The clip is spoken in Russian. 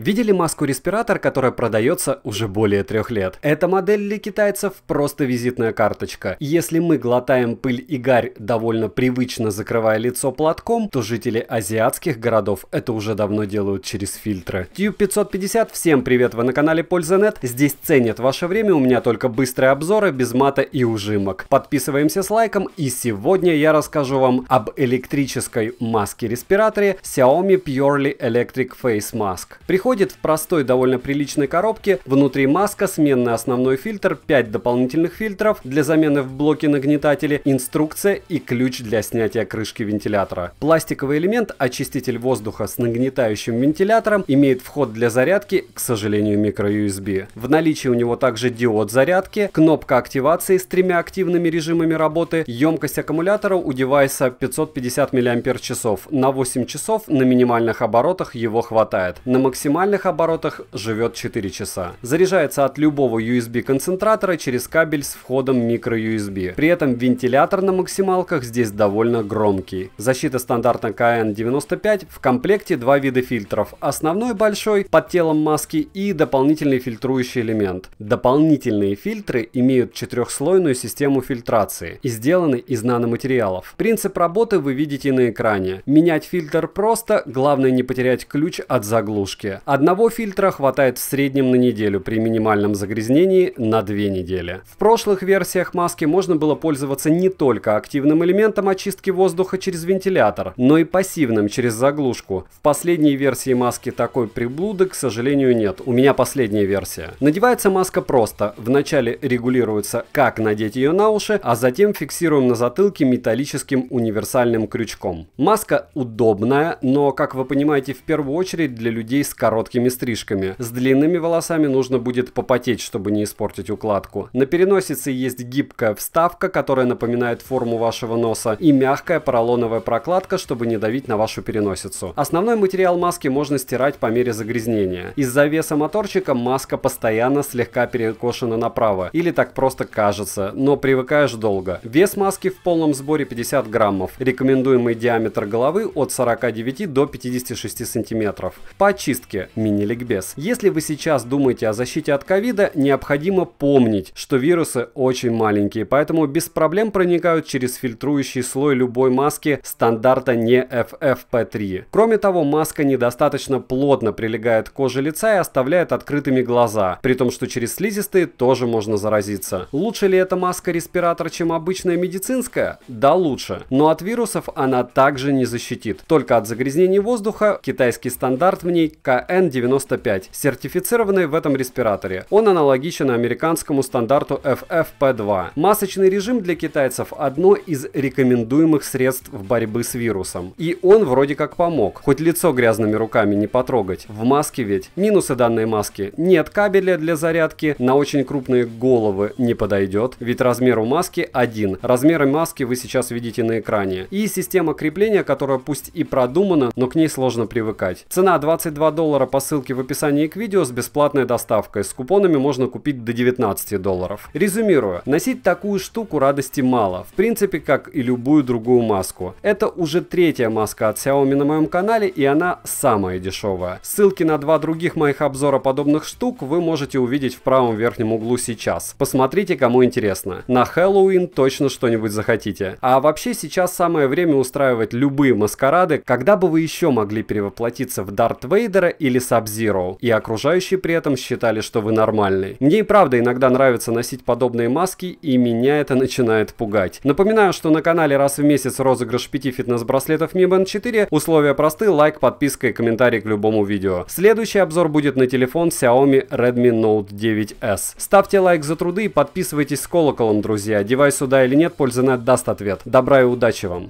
Видели маску-респиратор, которая продается уже более трех лет? Эта модель для китайцев просто визитная карточка. Если мы глотаем пыль и гарь, довольно привычно закрывая лицо платком, то жители азиатских городов это уже давно делают через фильтры. Tube 550, всем привет, вы на канале Польза.нет. Здесь ценят ваше время, у меня только быстрые обзоры, без мата и ужимок. Подписываемся с лайком, и сегодня я расскажу вам об электрической маске-респираторе Xiaomi Purely Electric Face Mask. Приход. Приходит в простой, довольно приличной коробке. Внутри маска, сменный основной фильтр, 5 дополнительных фильтров для замены в блоке нагнетателя, инструкция и ключ для снятия крышки вентилятора. Пластиковый элемент, очиститель воздуха с нагнетающим вентилятором, имеет вход для зарядки, к сожалению, microUSB. В наличии у него также диод зарядки, кнопка активации с тремя активными режимами работы, емкость аккумулятора у девайса 550 мАч. На 8 часов на минимальных оборотах его хватает. На максимальном нормальных оборотах живет 4 часа. Заряжается от любого USB-концентратора через кабель с входом microUSB. При этом вентилятор на максималках здесь довольно громкий. Защита стандартно KN95 в комплекте два вида фильтров. Основной большой под телом маски и дополнительный фильтрующий элемент. Дополнительные фильтры имеют четырехслойную систему фильтрации и сделаны из наноматериалов. Принцип работы вы видите на экране. Менять фильтр просто, главное не потерять ключ от заглушки. Одного фильтра хватает в среднем на неделю, при минимальном загрязнении на две недели. В прошлых версиях маски можно было пользоваться не только активным элементом очистки воздуха через вентилятор, но и пассивным через заглушку. В последней версии маски такой приблуды, к сожалению, нет. У меня последняя версия. Надевается маска просто. Вначале регулируется, как надеть ее на уши, а затем фиксируем на затылке металлическим универсальным крючком. Маска удобная, но, как вы понимаете, в первую очередь для людей с коронавирусом короткими стрижками. С длинными волосами нужно будет попотеть, чтобы не испортить укладку. На переносице есть гибкая вставка, которая напоминает форму вашего носа, и мягкая поролоновая прокладка, чтобы не давить на вашу переносицу. Основной материал маски можно стирать по мере загрязнения. Из-за веса моторчика маска постоянно слегка перекошена направо, или так просто кажется, но привыкаешь долго. Вес маски в полном сборе 50 граммов, рекомендуемый диаметр головы от 49 до 56 сантиметров. По очистке короче, мини-ликбез. Если вы сейчас думаете о защите от ковида, необходимо помнить, что вирусы очень маленькие, поэтому без проблем проникают через фильтрующий слой любой маски стандарта не FFP3. Кроме того, маска недостаточно плотно прилегает к коже лица и оставляет открытыми глаза, при том, что через слизистые тоже можно заразиться. Лучше ли эта маска-респиратор, чем обычная медицинская? Да, лучше. Но от вирусов она также не защитит. Только от загрязнений воздуха китайский стандарт в ней КФ n 95 сертифицированный в этом респираторе. Он аналогичен американскому стандарту FFP2. Масочный режим для китайцев – одно из рекомендуемых средств в борьбы с вирусом. И он вроде как помог, хоть лицо грязными руками не потрогать. В маске ведь. Минусы данной маски – нет кабеля для зарядки, на очень крупные головы не подойдет, ведь размер у маски один. Размеры маски вы сейчас видите на экране. И система крепления, которая пусть и продумана, но к ней сложно привыкать. Цена 22 доллара доллара по ссылке в описании к видео с бесплатной доставкой. С купонами можно купить до 19 долларов. Резюмируя, носить такую штуку радости мало, в принципе, как и любую другую маску. Это уже третья маска от Xiaomi на моем канале и она самая дешевая. Ссылки на два других моих обзора подобных штук вы можете увидеть в правом верхнем углу сейчас. Посмотрите, кому интересно. На Хэллоуин точно что-нибудь захотите. А вообще сейчас самое время устраивать любые маскарады, когда бы вы еще могли перевоплотиться в Дарт Вейдера или или Sub-Zero, и окружающие при этом считали, что вы нормальный. Мне и правда иногда нравится носить подобные маски, и меня это начинает пугать. Напоминаю, что на канале раз в месяц розыгрыш 5 фитнес-браслетов Mi Band 4, условия просты, лайк, подписка и комментарий к любому видео. Следующий обзор будет на телефон Xiaomi Redmi Note 9S. Ставьте лайк за труды и подписывайтесь с колоколом, друзья. Девайс сюда или нет, пользы даст ответ. Добра и удачи вам!